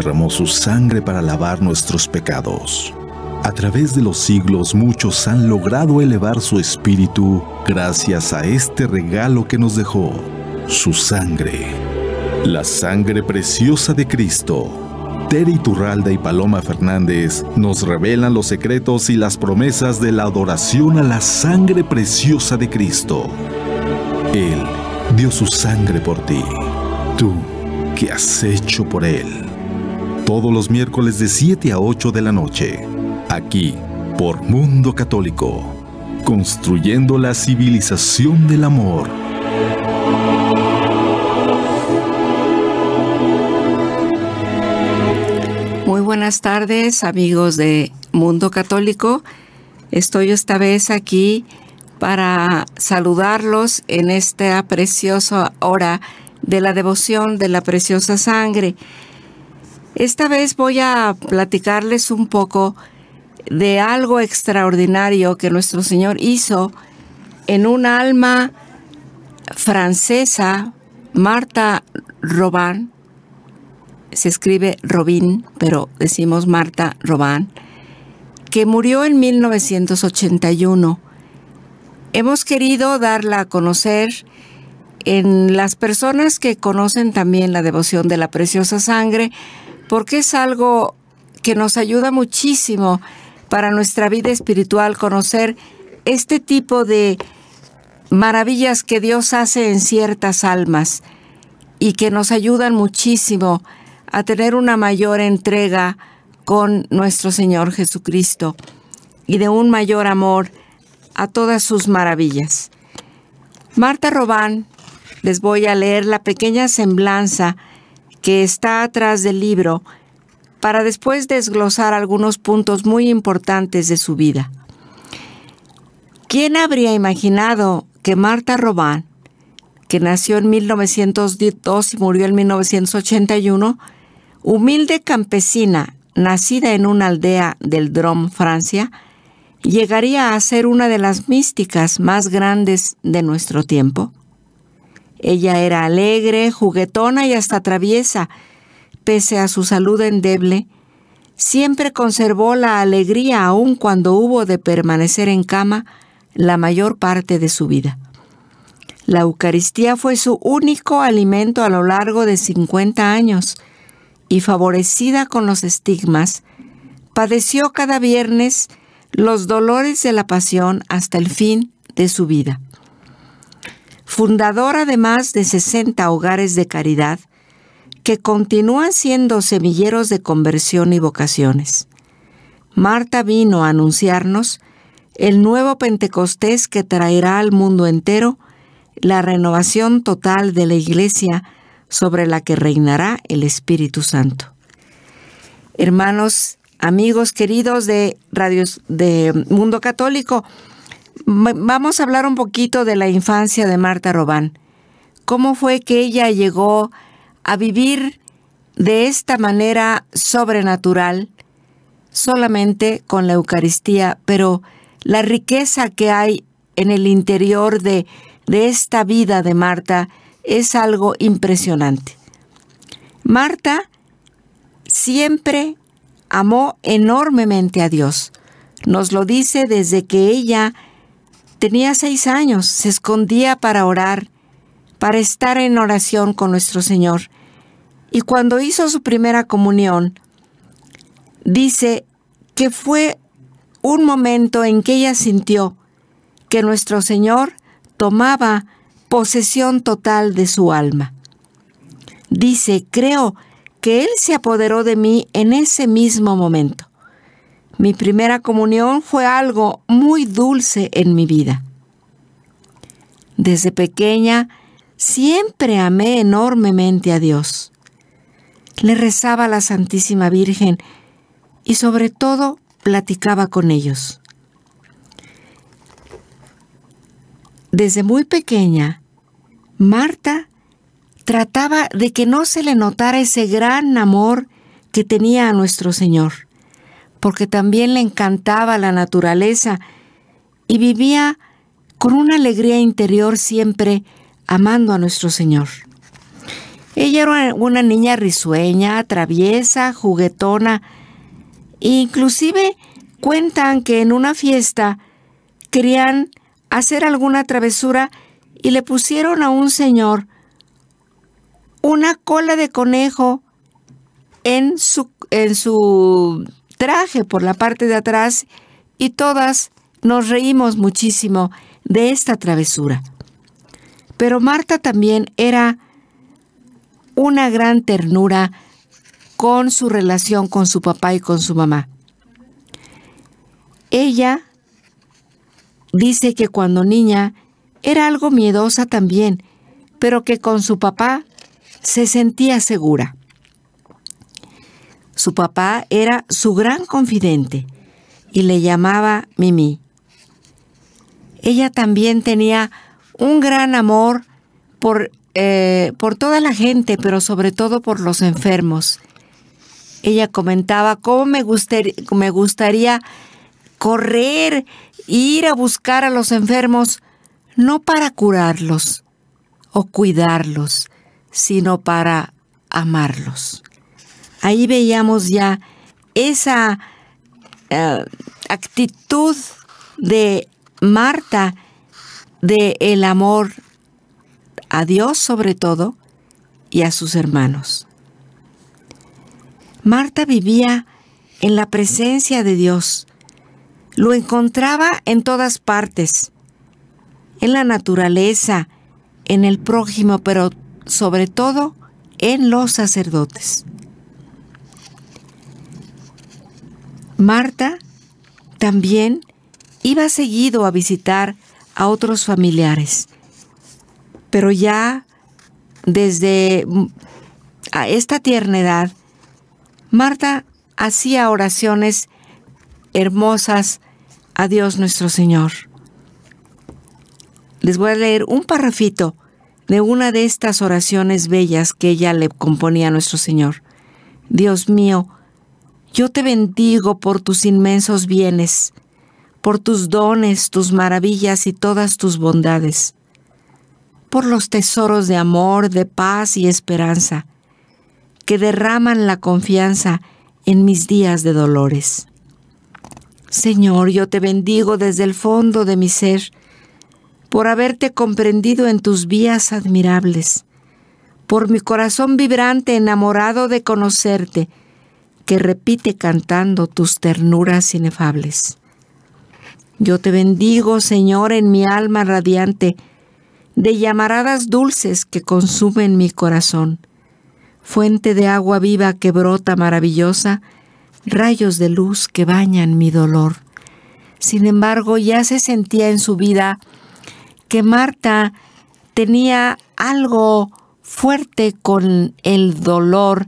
derramó su sangre para lavar nuestros pecados. A través de los siglos muchos han logrado elevar su espíritu gracias a este regalo que nos dejó, su sangre. La sangre preciosa de Cristo. Terry Turralda y Paloma Fernández nos revelan los secretos y las promesas de la adoración a la sangre preciosa de Cristo. Él dio su sangre por ti. Tú, que has hecho por Él? todos los miércoles de 7 a 8 de la noche, aquí por Mundo Católico, construyendo la civilización del amor. Muy buenas tardes amigos de Mundo Católico. Estoy esta vez aquí para saludarlos en esta preciosa hora de la devoción de la preciosa sangre. Esta vez voy a platicarles un poco de algo extraordinario que nuestro Señor hizo en un alma francesa, Marta Robin. Se escribe Robin, pero decimos Marta Robán, que murió en 1981. Hemos querido darla a conocer en las personas que conocen también la devoción de la preciosa sangre, porque es algo que nos ayuda muchísimo para nuestra vida espiritual conocer este tipo de maravillas que Dios hace en ciertas almas y que nos ayudan muchísimo a tener una mayor entrega con nuestro Señor Jesucristo y de un mayor amor a todas sus maravillas. Marta Robán, les voy a leer la pequeña semblanza que está atrás del libro para después desglosar algunos puntos muy importantes de su vida. ¿Quién habría imaginado que Marta Robán, que nació en 1902 y murió en 1981, humilde campesina nacida en una aldea del Drôme, Francia, llegaría a ser una de las místicas más grandes de nuestro tiempo? Ella era alegre, juguetona y hasta traviesa. Pese a su salud endeble, siempre conservó la alegría aun cuando hubo de permanecer en cama la mayor parte de su vida. La Eucaristía fue su único alimento a lo largo de 50 años y favorecida con los estigmas, padeció cada viernes los dolores de la pasión hasta el fin de su vida de además de 60 hogares de caridad que continúan siendo semilleros de conversión y vocaciones. Marta vino a anunciarnos el nuevo Pentecostés que traerá al mundo entero la renovación total de la Iglesia sobre la que reinará el Espíritu Santo. Hermanos, amigos queridos de Radios de Mundo Católico, vamos a hablar un poquito de la infancia de Marta Robán. ¿Cómo fue que ella llegó a vivir de esta manera sobrenatural solamente con la Eucaristía? Pero la riqueza que hay en el interior de, de esta vida de Marta es algo impresionante. Marta siempre amó enormemente a Dios. Nos lo dice desde que ella Tenía seis años, se escondía para orar, para estar en oración con nuestro Señor. Y cuando hizo su primera comunión, dice que fue un momento en que ella sintió que nuestro Señor tomaba posesión total de su alma. Dice, creo que Él se apoderó de mí en ese mismo momento. Mi primera comunión fue algo muy dulce en mi vida. Desde pequeña siempre amé enormemente a Dios. Le rezaba a la Santísima Virgen y sobre todo platicaba con ellos. Desde muy pequeña, Marta trataba de que no se le notara ese gran amor que tenía a nuestro Señor porque también le encantaba la naturaleza y vivía con una alegría interior siempre amando a nuestro Señor. Ella era una niña risueña, traviesa, juguetona, e inclusive cuentan que en una fiesta querían hacer alguna travesura y le pusieron a un señor una cola de conejo en su, en su traje por la parte de atrás y todas nos reímos muchísimo de esta travesura. Pero Marta también era una gran ternura con su relación con su papá y con su mamá. Ella dice que cuando niña era algo miedosa también, pero que con su papá se sentía segura. Su papá era su gran confidente y le llamaba Mimi. Ella también tenía un gran amor por, eh, toda la gente, pero sobre todo por los enfermos. Ella comentaba cómo me, me gustaría correr, ir a buscar a los enfermos, no para curarlos o cuidarlos, sino para amarlos ahí veíamos ya esa eh, actitud de Marta de el amor a Dios sobre todo y a sus hermanos. Marta vivía en la presencia de Dios. Lo encontraba en todas partes, en la naturaleza, en el prójimo, pero sobre todo en los sacerdotes. Marta también iba seguido a visitar a otros familiares, pero ya desde mm, a esta tierna edad, Marta hacía oraciones hermosas a Dios nuestro Señor. Les voy a leer un parrafito de una de estas oraciones bellas que ella le componía a nuestro Señor. Dios mío, yo te bendigo por tus inmensos bienes, por tus dones, tus maravillas y todas tus bondades, por los tesoros de amor, de paz y esperanza, que derraman la confianza en mis días de dolores. Señor, yo te bendigo desde el fondo de mi ser, por haberte comprendido en tus vías admirables, por mi corazón vibrante enamorado de conocerte, que repite cantando tus ternuras inefables. Yo te bendigo, Señor, en mi alma radiante, de llamaradas dulces que consumen mi corazón, fuente de agua viva que brota maravillosa, rayos de luz que bañan mi dolor. Sin embargo, ya se sentía en su vida que Marta tenía algo fuerte con el dolor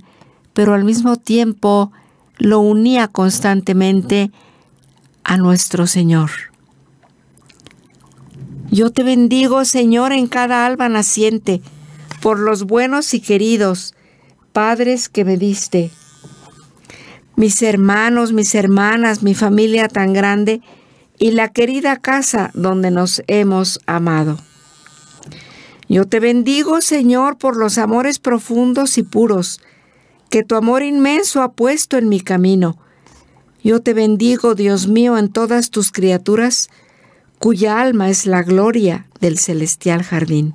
pero al mismo tiempo lo unía constantemente a nuestro Señor. Yo te bendigo, Señor, en cada alma naciente, por los buenos y queridos padres que me diste. Mis hermanos, mis hermanas, mi familia tan grande y la querida casa donde nos hemos amado. Yo te bendigo, Señor, por los amores profundos y puros que tu amor inmenso ha puesto en mi camino. Yo te bendigo, Dios mío, en todas tus criaturas, cuya alma es la gloria del celestial jardín.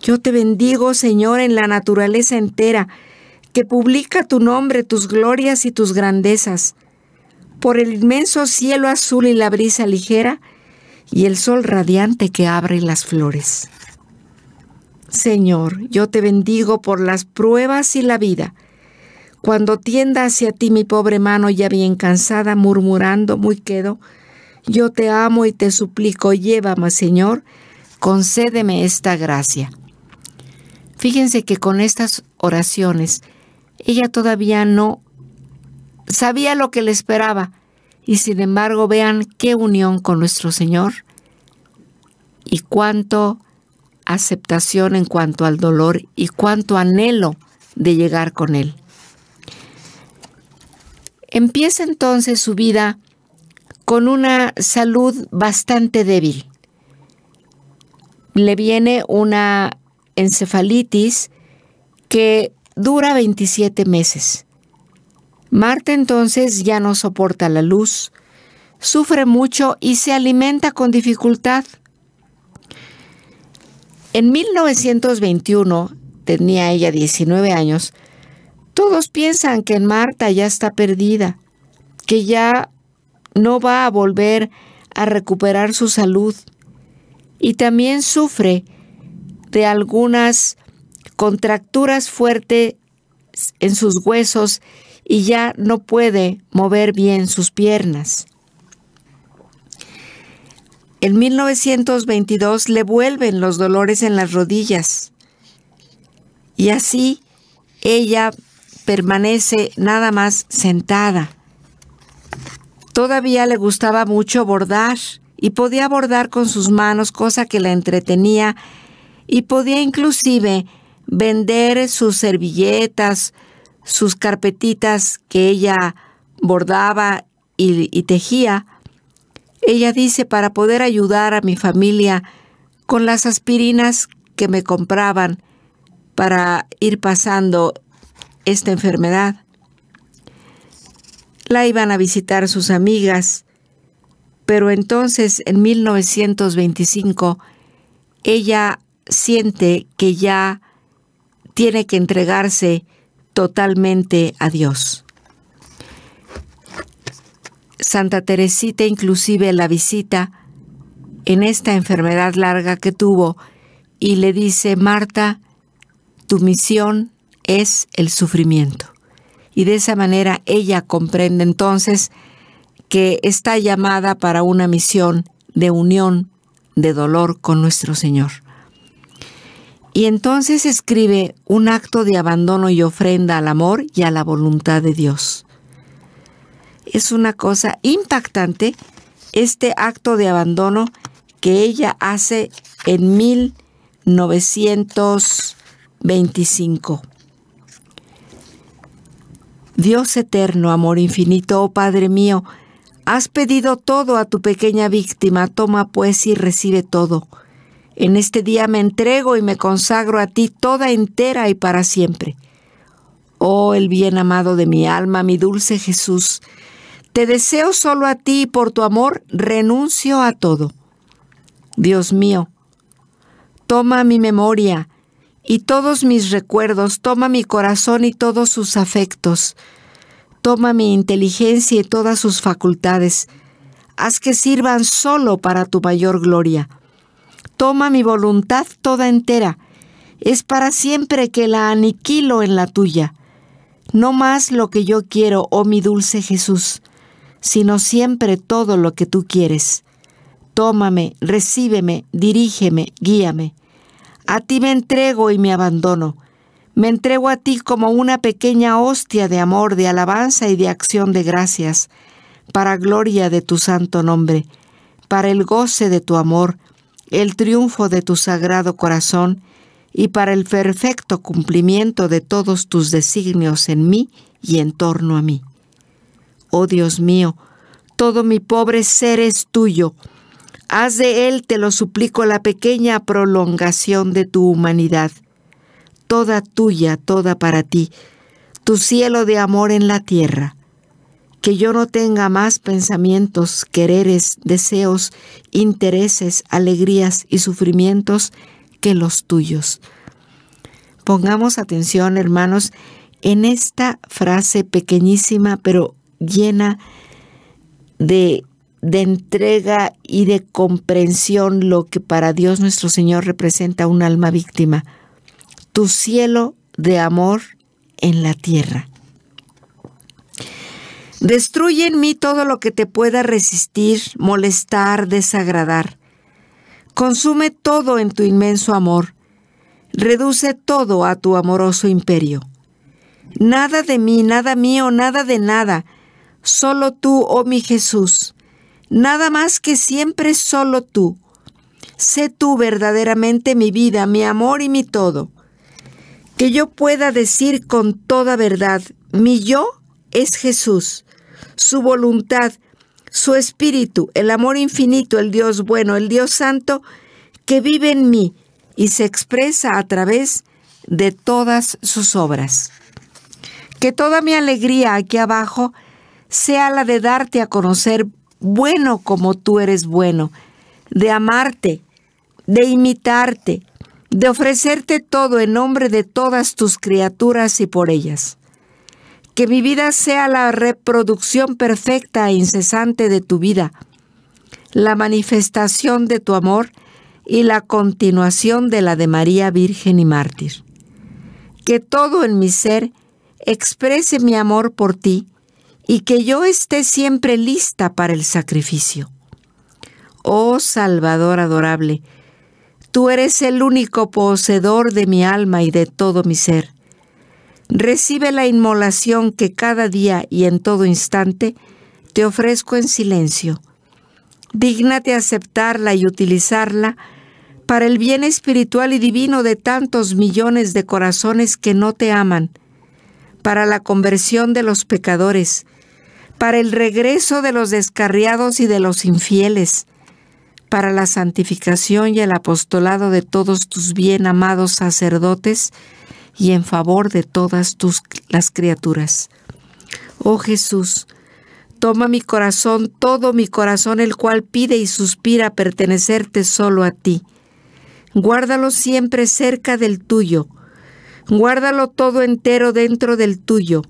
Yo te bendigo, Señor, en la naturaleza entera, que publica tu nombre, tus glorias y tus grandezas. Por el inmenso cielo azul y la brisa ligera, y el sol radiante que abre las flores. Señor, yo te bendigo por las pruebas y la vida. Cuando tienda hacia ti mi pobre mano ya bien cansada, murmurando muy quedo, yo te amo y te suplico, llévame, Señor, concédeme esta gracia. Fíjense que con estas oraciones, ella todavía no sabía lo que le esperaba, y sin embargo vean qué unión con nuestro Señor y cuánto aceptación en cuanto al dolor y cuánto anhelo de llegar con él. Empieza entonces su vida con una salud bastante débil. Le viene una encefalitis que dura 27 meses. Marta entonces ya no soporta la luz, sufre mucho y se alimenta con dificultad. En 1921, tenía ella 19 años, todos piensan que Marta ya está perdida, que ya no va a volver a recuperar su salud y también sufre de algunas contracturas fuertes en sus huesos y ya no puede mover bien sus piernas. En 1922 le vuelven los dolores en las rodillas y así ella permanece nada más sentada. Todavía le gustaba mucho bordar y podía bordar con sus manos, cosa que la entretenía, y podía inclusive vender sus servilletas, sus carpetitas que ella bordaba y, y tejía ella dice, para poder ayudar a mi familia con las aspirinas que me compraban para ir pasando esta enfermedad. La iban a visitar sus amigas, pero entonces en 1925 ella siente que ya tiene que entregarse totalmente a Dios. Santa Teresita inclusive la visita en esta enfermedad larga que tuvo y le dice, Marta, tu misión es el sufrimiento. Y de esa manera ella comprende entonces que está llamada para una misión de unión, de dolor con nuestro Señor. Y entonces escribe un acto de abandono y ofrenda al amor y a la voluntad de Dios. Es una cosa impactante este acto de abandono que ella hace en 1925. Dios eterno, amor infinito, oh Padre mío, has pedido todo a tu pequeña víctima, toma pues y recibe todo. En este día me entrego y me consagro a ti toda entera y para siempre. Oh, el bien amado de mi alma, mi dulce Jesús, te deseo solo a ti y por tu amor renuncio a todo. Dios mío, toma mi memoria y todos mis recuerdos, toma mi corazón y todos sus afectos, toma mi inteligencia y todas sus facultades, haz que sirvan solo para tu mayor gloria. Toma mi voluntad toda entera, es para siempre que la aniquilo en la tuya. No más lo que yo quiero, oh mi dulce Jesús, sino siempre todo lo que tú quieres. Tómame, recíbeme, dirígeme, guíame. A ti me entrego y me abandono. Me entrego a ti como una pequeña hostia de amor, de alabanza y de acción de gracias, para gloria de tu santo nombre, para el goce de tu amor, el triunfo de tu sagrado corazón y para el perfecto cumplimiento de todos tus designios en mí y en torno a mí oh Dios mío, todo mi pobre ser es tuyo. Haz de él, te lo suplico, la pequeña prolongación de tu humanidad, toda tuya, toda para ti, tu cielo de amor en la tierra. Que yo no tenga más pensamientos, quereres, deseos, intereses, alegrías y sufrimientos que los tuyos. Pongamos atención, hermanos, en esta frase pequeñísima pero llena de, entrega y de comprensión lo que para Dios nuestro Señor representa un alma víctima. Tu cielo de amor en la tierra. Destruye en mí todo lo que te pueda resistir, molestar, desagradar. Consume todo en tu inmenso amor. Reduce todo a tu amoroso imperio. Nada de mí, nada mío, nada de nada, solo tú, oh mi Jesús. Nada más que siempre solo tú. Sé tú verdaderamente mi vida, mi amor y mi todo. Que yo pueda decir con toda verdad, mi yo es Jesús, su voluntad, su espíritu, el amor infinito, el Dios bueno, el Dios santo, que vive en mí y se expresa a través de todas sus obras. Que toda mi alegría aquí abajo sea la de darte a conocer bueno como tú eres bueno, de amarte, de imitarte, de ofrecerte todo en nombre de todas tus criaturas y por ellas. Que mi vida sea la reproducción perfecta e incesante de tu vida, la manifestación de tu amor y la continuación de la de María Virgen y Mártir. Que todo en mi ser exprese mi amor por ti, y que yo esté siempre lista para el sacrificio. Oh Salvador adorable, tú eres el único poseedor de mi alma y de todo mi ser. Recibe la inmolación que cada día y en todo instante te ofrezco en silencio. Dígnate aceptarla y utilizarla para el bien espiritual y divino de tantos millones de corazones que no te aman, para la conversión de los pecadores, para el regreso de los descarriados y de los infieles, para la santificación y el apostolado de todos tus bien amados sacerdotes y en favor de todas tus las criaturas. Oh Jesús, toma mi corazón, todo mi corazón el cual pide y suspira pertenecerte solo a ti. Guárdalo siempre cerca del tuyo. Guárdalo todo entero dentro del tuyo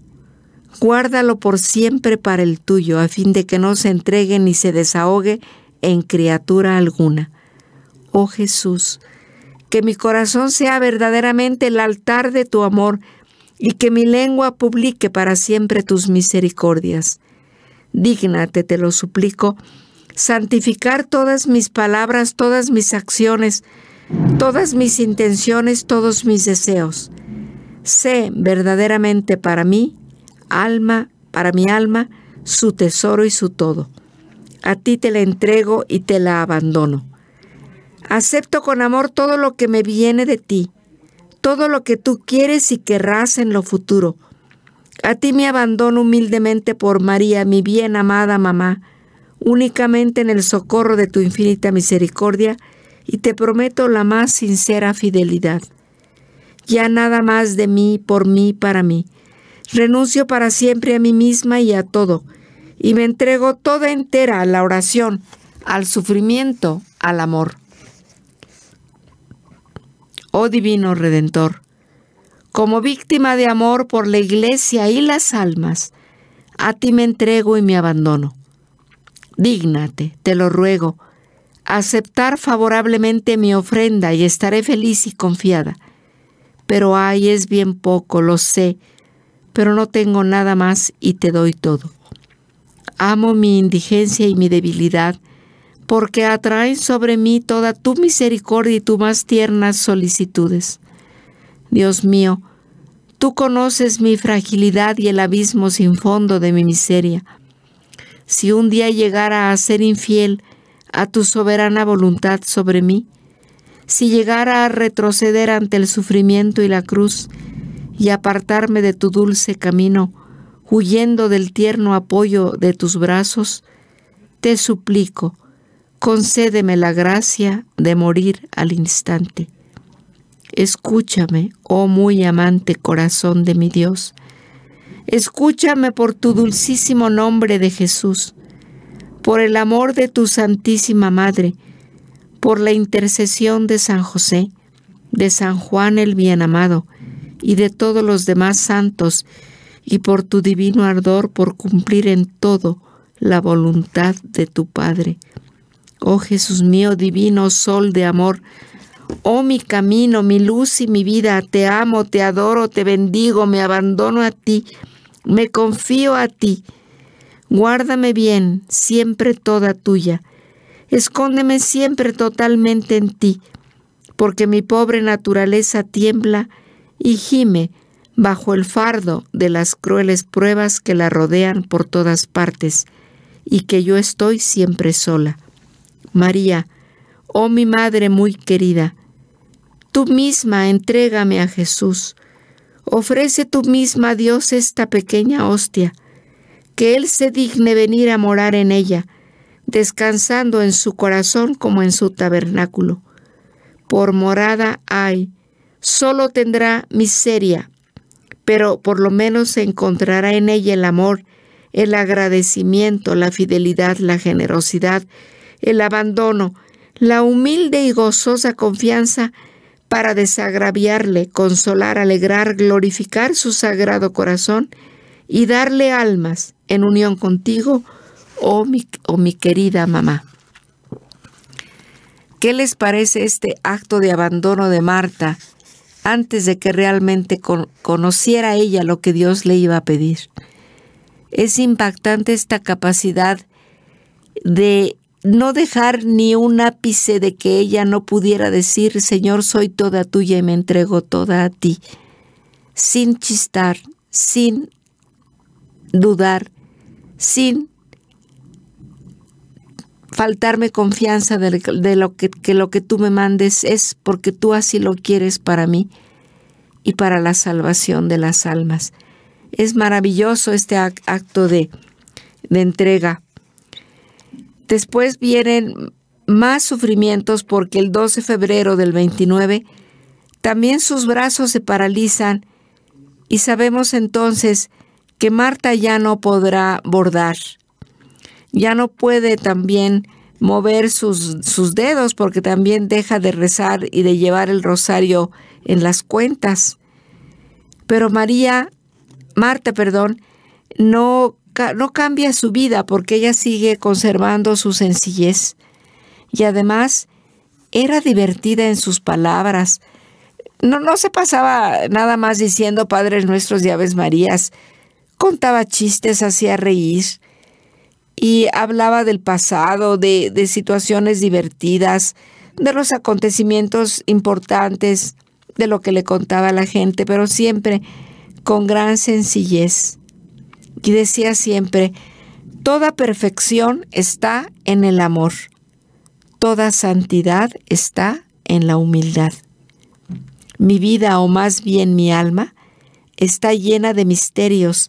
Guárdalo por siempre para el tuyo, a fin de que no se entregue ni se desahogue en criatura alguna. Oh Jesús, que mi corazón sea verdaderamente el altar de tu amor y que mi lengua publique para siempre tus misericordias. Dígnate, te lo suplico, santificar todas mis palabras, todas mis acciones, todas mis intenciones, todos mis deseos. Sé verdaderamente para mí alma, para mi alma, su tesoro y su todo. A ti te la entrego y te la abandono. Acepto con amor todo lo que me viene de ti, todo lo que tú quieres y querrás en lo futuro. A ti me abandono humildemente por María, mi bien amada mamá, únicamente en el socorro de tu infinita misericordia, y te prometo la más sincera fidelidad. Ya nada más de mí, por mí, para mí. Renuncio para siempre a mí misma y a todo, y me entrego toda entera a la oración, al sufrimiento, al amor. Oh Divino Redentor, como víctima de amor por la Iglesia y las almas, a ti me entrego y me abandono. Dígnate, te lo ruego, aceptar favorablemente mi ofrenda y estaré feliz y confiada. Pero ay, es bien poco, lo sé, pero no tengo nada más y te doy todo. Amo mi indigencia y mi debilidad, porque atraen sobre mí toda tu misericordia y tus más tiernas solicitudes. Dios mío, tú conoces mi fragilidad y el abismo sin fondo de mi miseria. Si un día llegara a ser infiel a tu soberana voluntad sobre mí, si llegara a retroceder ante el sufrimiento y la cruz, y apartarme de tu dulce camino, huyendo del tierno apoyo de tus brazos, te suplico, concédeme la gracia de morir al instante. Escúchame, oh muy amante corazón de mi Dios. Escúchame por tu dulcísimo nombre de Jesús, por el amor de tu Santísima Madre, por la intercesión de San José, de San Juan el Bienamado, y de todos los demás santos, y por tu divino ardor por cumplir en todo la voluntad de tu Padre. Oh Jesús mío, divino sol de amor, oh mi camino, mi luz y mi vida, te amo, te adoro, te bendigo, me abandono a ti, me confío a ti. Guárdame bien, siempre toda tuya. Escóndeme siempre totalmente en ti, porque mi pobre naturaleza tiembla y gime bajo el fardo de las crueles pruebas que la rodean por todas partes, y que yo estoy siempre sola. María, oh mi Madre muy querida, tú misma entrégame a Jesús, ofrece tú misma a Dios esta pequeña hostia, que Él se digne venir a morar en ella, descansando en su corazón como en su tabernáculo. Por morada hay, solo tendrá miseria, pero por lo menos se encontrará en ella el amor, el agradecimiento, la fidelidad, la generosidad, el abandono, la humilde y gozosa confianza para desagraviarle, consolar, alegrar, glorificar su sagrado corazón y darle almas en unión contigo, oh mi oh querida mamá. ¿Qué les parece este acto de abandono de Marta antes de que realmente conociera ella lo que Dios le iba a pedir. Es impactante esta capacidad de no dejar ni un ápice de que ella no pudiera decir, Señor, soy toda tuya y me entrego toda a ti, sin chistar, sin dudar, sin faltarme confianza de, lo que, lo que tú me mandes es porque tú así lo quieres para mí y para la salvación de las almas. Es maravilloso este acto de, de entrega. Después vienen más sufrimientos porque el 12 de febrero del 29 también sus brazos se paralizan y sabemos entonces que Marta ya no podrá bordar ya no puede también mover sus, dedos porque también deja de rezar y de llevar el rosario en las cuentas. Pero María, Marta, perdón, no, cambia su vida porque ella sigue conservando su sencillez. Y además era divertida en sus palabras. No, no se pasaba nada más diciendo Padres nuestros y Aves Marías. Contaba chistes, hacía reír y hablaba del pasado, de, situaciones divertidas, de los acontecimientos importantes, de lo que le contaba la gente, pero siempre con gran sencillez. Y decía siempre, toda perfección está en el amor, toda santidad está en la humildad. Mi vida, o más bien mi alma, está llena de misterios,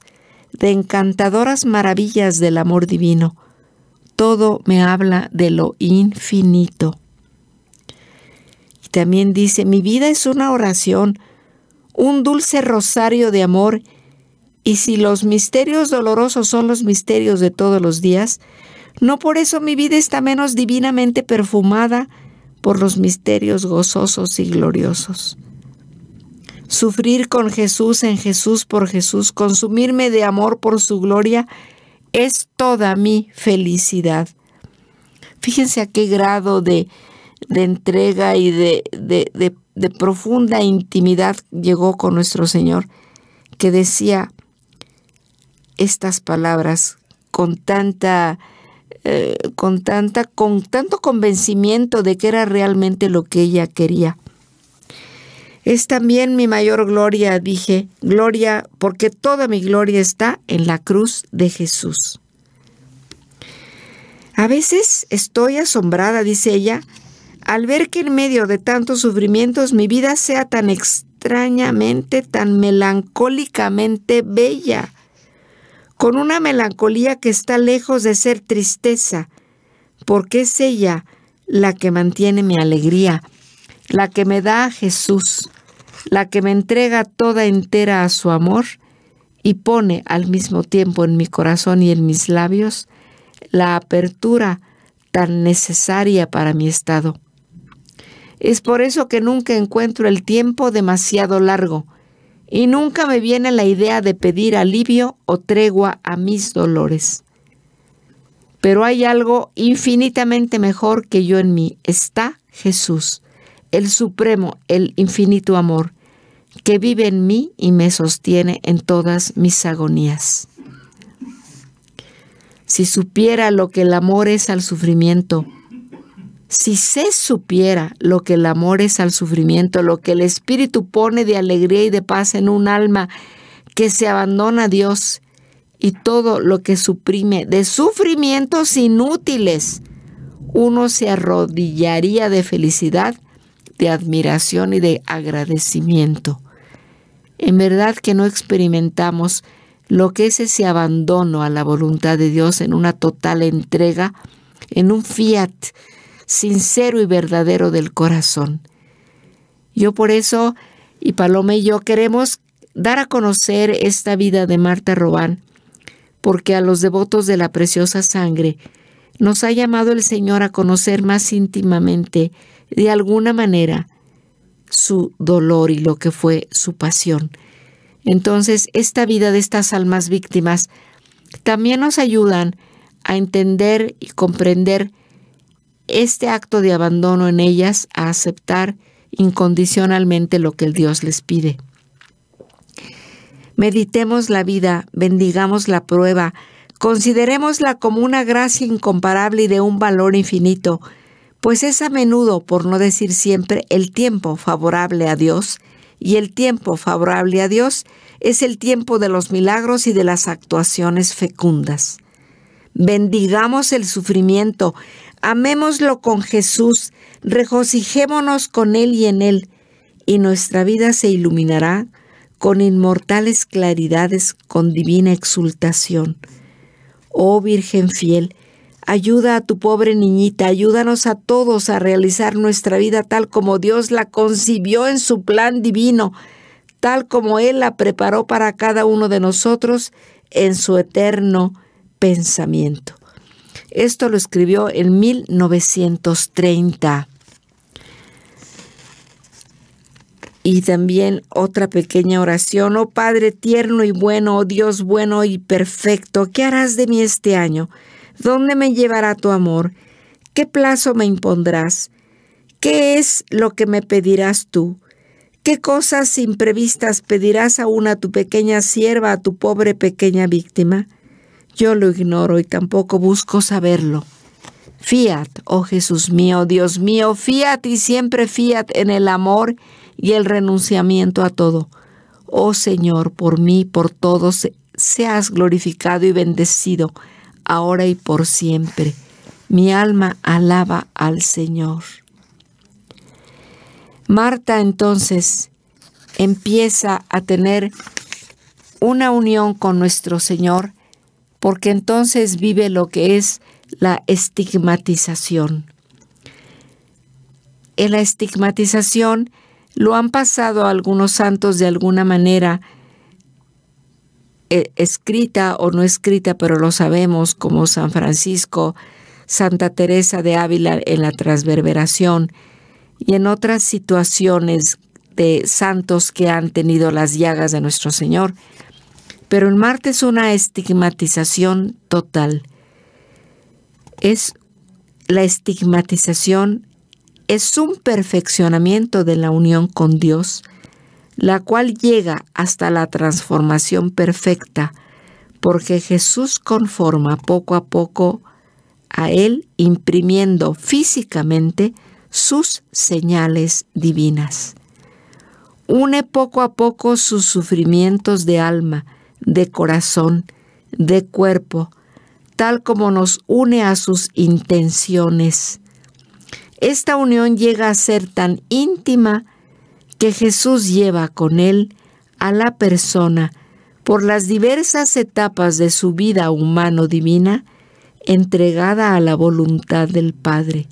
de encantadoras maravillas del amor divino. Todo me habla de lo infinito. Y también dice, mi vida es una oración, un dulce rosario de amor, y si los misterios dolorosos son los misterios de todos los días, no por eso mi vida está menos divinamente perfumada por los misterios gozosos y gloriosos sufrir con Jesús, en Jesús, por Jesús, consumirme de amor por su gloria, es toda mi felicidad. Fíjense a qué grado de, entrega y de, profunda intimidad llegó con nuestro Señor, que decía estas palabras con tanta... Eh, con tanta con tanto convencimiento de que era realmente lo que ella quería. Es también mi mayor gloria, dije, gloria, porque toda mi gloria está en la cruz de Jesús. A veces estoy asombrada, dice ella, al ver que en medio de tantos sufrimientos mi vida sea tan extrañamente, tan melancólicamente bella, con una melancolía que está lejos de ser tristeza, porque es ella la que mantiene mi alegría, la que me da a Jesús, la que me entrega toda entera a su amor y pone al mismo tiempo en mi corazón y en mis labios la apertura tan necesaria para mi estado. Es por eso que nunca encuentro el tiempo demasiado largo y nunca me viene la idea de pedir alivio o tregua a mis dolores. Pero hay algo infinitamente mejor que yo en mí. Está Jesús, el supremo, el infinito amor, que vive en mí y me sostiene en todas mis agonías. Si supiera lo que el amor es al sufrimiento, si se supiera lo que el amor es al sufrimiento, lo que el Espíritu pone de alegría y de paz en un alma que se abandona a Dios y todo lo que suprime de sufrimientos inútiles, uno se arrodillaría de felicidad, de admiración y de agradecimiento. En verdad que no experimentamos lo que es ese abandono a la voluntad de Dios en una total entrega, en un fiat sincero y verdadero del corazón. Yo por eso, y Paloma y yo queremos dar a conocer esta vida de Marta Robán, porque a los devotos de la preciosa sangre nos ha llamado el Señor a conocer más íntimamente, de alguna manera, su dolor y lo que fue su pasión. Entonces, esta vida de estas almas víctimas también nos ayudan a entender y comprender este acto de abandono en ellas, a aceptar incondicionalmente lo que el Dios les pide. Meditemos la vida, bendigamos la prueba, considerémosla como una gracia incomparable y de un valor infinito pues es a menudo, por no decir siempre, el tiempo favorable a Dios, y el tiempo favorable a Dios es el tiempo de los milagros y de las actuaciones fecundas. Bendigamos el sufrimiento, amémoslo con Jesús, regocijémonos con Él y en Él, y nuestra vida se iluminará con inmortales claridades, con divina exultación. Oh Virgen fiel, Ayuda a tu pobre niñita, ayúdanos a todos a realizar nuestra vida tal como Dios la concibió en su plan divino, tal como Él la preparó para cada uno de nosotros en su eterno pensamiento. Esto lo escribió en 1930. Y también otra pequeña oración. Oh Padre tierno y bueno, oh Dios bueno y perfecto, ¿qué harás de mí este año? ¿Dónde me llevará tu amor? ¿Qué plazo me impondrás? ¿Qué es lo que me pedirás tú? ¿Qué cosas imprevistas pedirás aún a tu pequeña sierva, a tu pobre pequeña víctima? Yo lo ignoro y tampoco busco saberlo. Fiat, oh Jesús mío, Dios mío, fiat y siempre fiat en el amor y el renunciamiento a todo. Oh Señor, por mí, por todos, seas glorificado y bendecido ahora y por siempre. Mi alma alaba al Señor. Marta entonces empieza a tener una unión con nuestro Señor porque entonces vive lo que es la estigmatización. En la estigmatización lo han pasado algunos santos de alguna manera eh, escrita o no escrita, pero lo sabemos, como San Francisco, Santa Teresa de Ávila en la transverberación y en otras situaciones de santos que han tenido las llagas de nuestro Señor. Pero el Marte es una estigmatización total. Es la estigmatización es un perfeccionamiento de la unión con Dios la cual llega hasta la transformación perfecta, porque Jesús conforma poco a poco a Él imprimiendo físicamente sus señales divinas. Une poco a poco sus sufrimientos de alma, de corazón, de cuerpo, tal como nos une a sus intenciones. Esta unión llega a ser tan íntima que Jesús lleva con él a la persona por las diversas etapas de su vida humano-divina entregada a la voluntad del Padre.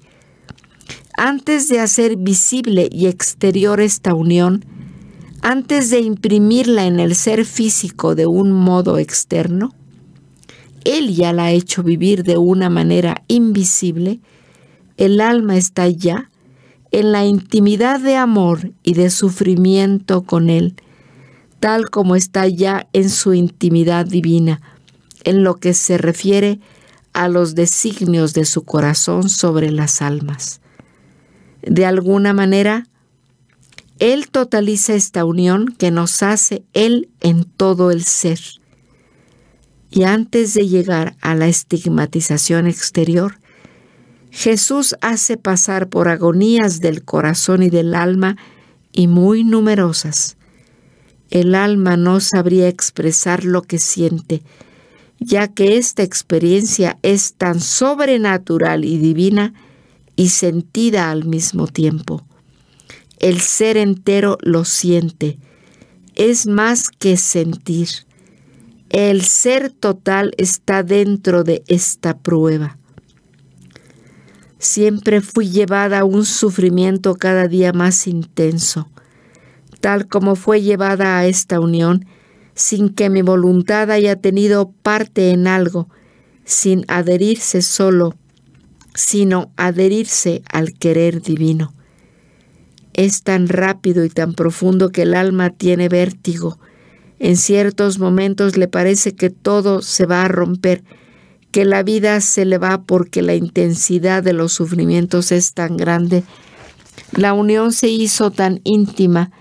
Antes de hacer visible y exterior esta unión, antes de imprimirla en el ser físico de un modo externo, Él ya la ha hecho vivir de una manera invisible, el alma está ya en la intimidad de amor y de sufrimiento con Él, tal como está ya en su intimidad divina, en lo que se refiere a los designios de su corazón sobre las almas. De alguna manera, Él totaliza esta unión que nos hace Él en todo el ser. Y antes de llegar a la estigmatización exterior, Jesús hace pasar por agonías del corazón y del alma y muy numerosas. El alma no sabría expresar lo que siente, ya que esta experiencia es tan sobrenatural y divina y sentida al mismo tiempo. El ser entero lo siente, es más que sentir. El ser total está dentro de esta prueba siempre fui llevada a un sufrimiento cada día más intenso, tal como fue llevada a esta unión, sin que mi voluntad haya tenido parte en algo, sin adherirse solo, sino adherirse al querer divino. Es tan rápido y tan profundo que el alma tiene vértigo. En ciertos momentos le parece que todo se va a romper que la vida se le va porque la intensidad de los sufrimientos es tan grande. La unión se hizo tan íntima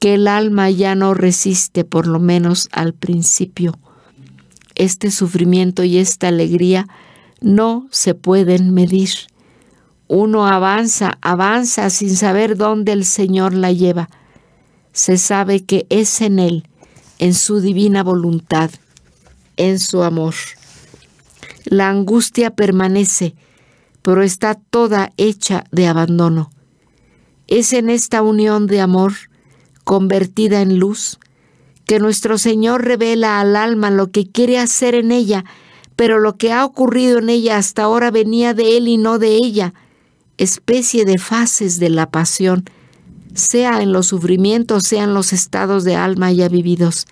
que el alma ya no resiste, por lo menos al principio. Este sufrimiento y esta alegría no se pueden medir. Uno avanza, avanza sin saber dónde el Señor la lleva. Se sabe que es en Él, en su divina voluntad, en su amor. La angustia permanece, pero está toda hecha de abandono. Es en esta unión de amor, convertida en luz, que nuestro Señor revela al alma lo que quiere hacer en ella, pero lo que ha ocurrido en ella hasta ahora venía de Él y no de ella, especie de fases de la pasión, sea en los sufrimientos, sea en los estados de alma ya vividos.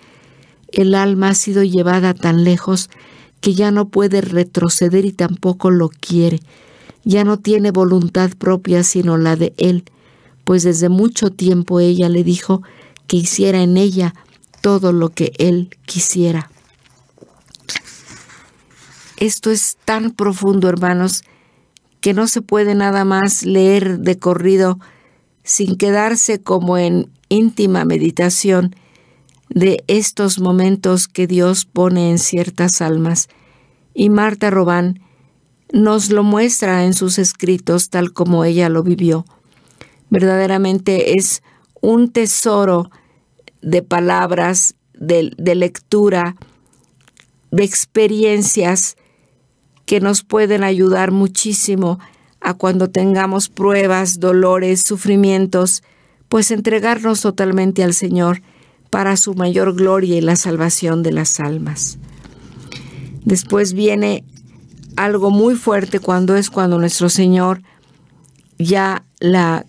El alma ha sido llevada tan lejos que ya no puede retroceder y tampoco lo quiere. Ya no tiene voluntad propia sino la de él, pues desde mucho tiempo ella le dijo que hiciera en ella todo lo que él quisiera. Esto es tan profundo, hermanos, que no se puede nada más leer de corrido sin quedarse como en íntima meditación de estos momentos que Dios pone en ciertas almas, y Marta Robán nos lo muestra en sus escritos tal como ella lo vivió. Verdaderamente es un tesoro de palabras, de, lectura, de experiencias que nos pueden ayudar muchísimo a cuando tengamos pruebas, dolores, sufrimientos, pues entregarnos totalmente al Señor para su mayor gloria y la salvación de las almas. Después viene algo muy fuerte cuando es cuando nuestro Señor ya la,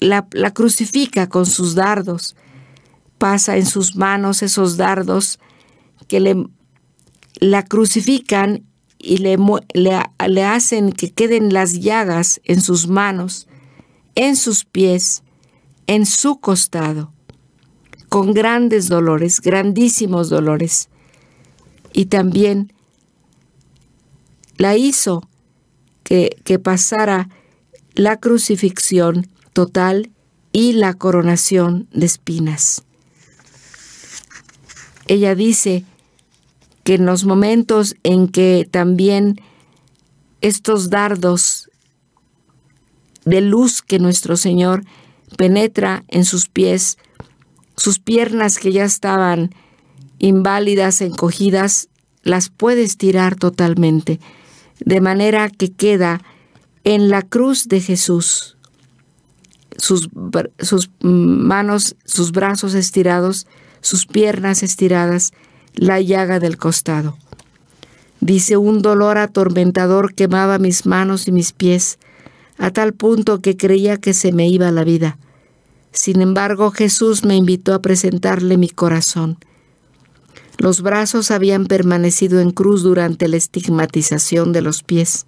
la, crucifica con sus dardos, pasa en sus manos esos dardos que le, la crucifican y le, le hacen que queden las llagas en sus manos, en sus pies, en su costado con grandes dolores, grandísimos dolores. Y también la hizo que, que pasara la crucifixión total y la coronación de espinas. Ella dice que en los momentos en que también estos dardos de luz que nuestro Señor penetra en sus pies sus piernas que ya estaban inválidas, encogidas, las puede estirar totalmente, de manera que queda en la cruz de Jesús. Sus, sus manos, sus brazos estirados, sus piernas estiradas, la llaga del costado. Dice, un dolor atormentador quemaba mis manos y mis pies, a tal punto que creía que se me iba la vida. Sin embargo, Jesús me invitó a presentarle mi corazón. Los brazos habían permanecido en cruz durante la estigmatización de los pies.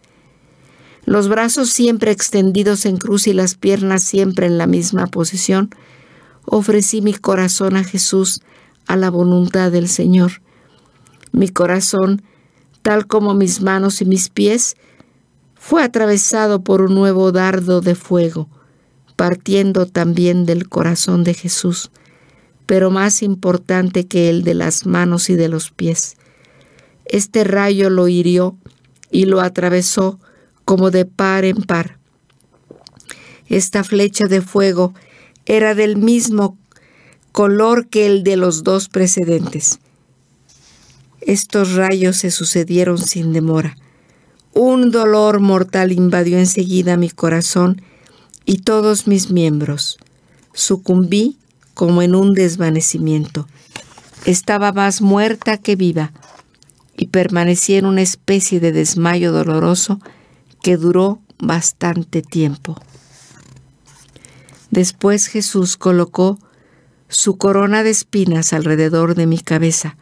Los brazos siempre extendidos en cruz y las piernas siempre en la misma posición, ofrecí mi corazón a Jesús, a la voluntad del Señor. Mi corazón, tal como mis manos y mis pies, fue atravesado por un nuevo dardo de fuego partiendo también del corazón de Jesús, pero más importante que el de las manos y de los pies. Este rayo lo hirió y lo atravesó como de par en par. Esta flecha de fuego era del mismo color que el de los dos precedentes. Estos rayos se sucedieron sin demora. Un dolor mortal invadió enseguida mi corazón y todos mis miembros. Sucumbí como en un desvanecimiento. Estaba más muerta que viva y permanecí en una especie de desmayo doloroso que duró bastante tiempo. Después Jesús colocó su corona de espinas alrededor de mi cabeza,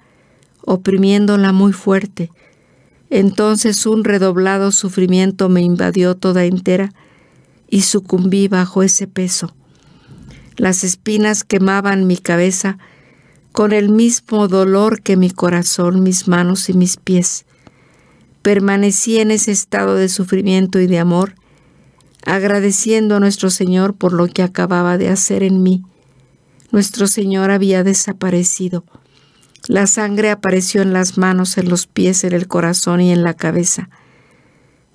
oprimiéndola muy fuerte. Entonces un redoblado sufrimiento me invadió toda entera y sucumbí bajo ese peso. Las espinas quemaban mi cabeza con el mismo dolor que mi corazón, mis manos y mis pies. Permanecí en ese estado de sufrimiento y de amor, agradeciendo a nuestro Señor por lo que acababa de hacer en mí. Nuestro Señor había desaparecido. La sangre apareció en las manos, en los pies, en el corazón y en la cabeza.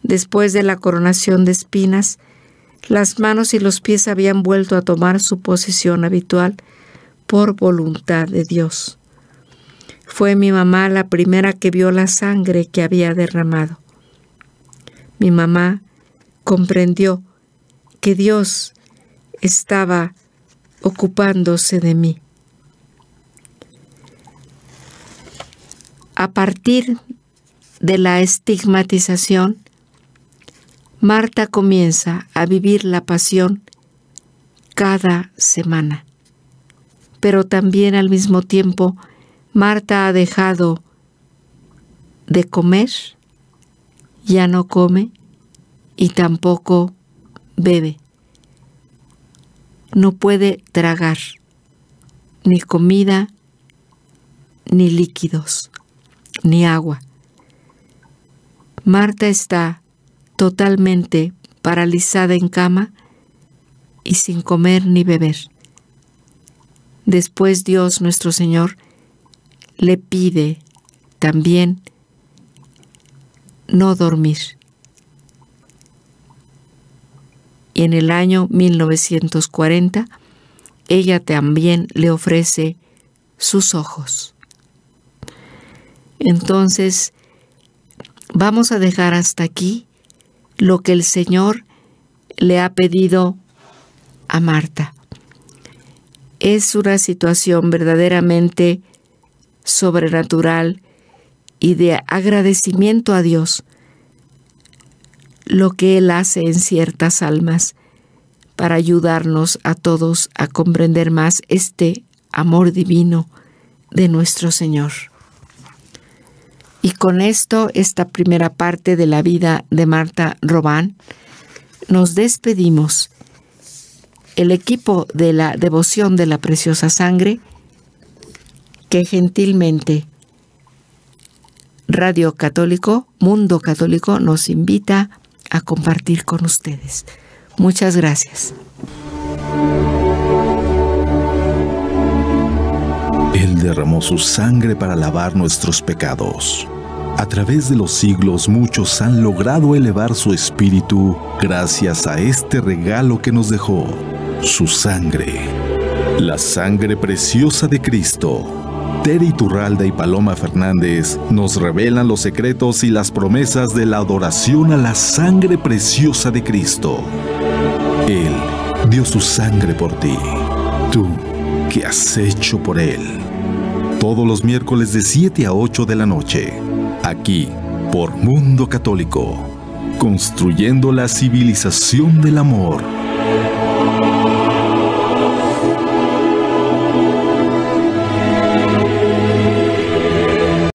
Después de la coronación de espinas, las manos y los pies habían vuelto a tomar su posición habitual por voluntad de Dios. Fue mi mamá la primera que vio la sangre que había derramado. Mi mamá comprendió que Dios estaba ocupándose de mí. A partir de la estigmatización, Marta comienza a vivir la pasión cada semana. Pero también al mismo tiempo, Marta ha dejado de comer, ya no come y tampoco bebe. No puede tragar ni comida, ni líquidos, ni agua. Marta está totalmente paralizada en cama y sin comer ni beber. Después Dios nuestro Señor le pide también no dormir. Y en el año 1940, ella también le ofrece sus ojos. Entonces, vamos a dejar hasta aquí lo que el Señor le ha pedido a Marta. Es una situación verdaderamente sobrenatural y de agradecimiento a Dios lo que Él hace en ciertas almas para ayudarnos a todos a comprender más este amor divino de nuestro Señor. Y con esto, esta primera parte de la vida de Marta Robán, nos despedimos. El equipo de la devoción de la preciosa sangre, que gentilmente Radio Católico, Mundo Católico, nos invita a compartir con ustedes. Muchas gracias. Él derramó su sangre para lavar nuestros pecados. A través de los siglos muchos han logrado elevar su espíritu gracias a este regalo que nos dejó, su sangre. La sangre preciosa de Cristo. Terry Turralda y Paloma Fernández nos revelan los secretos y las promesas de la adoración a la sangre preciosa de Cristo. Él dio su sangre por ti. Tú, que has hecho por Él? todos los miércoles de 7 a 8 de la noche, aquí por Mundo Católico, construyendo la civilización del amor.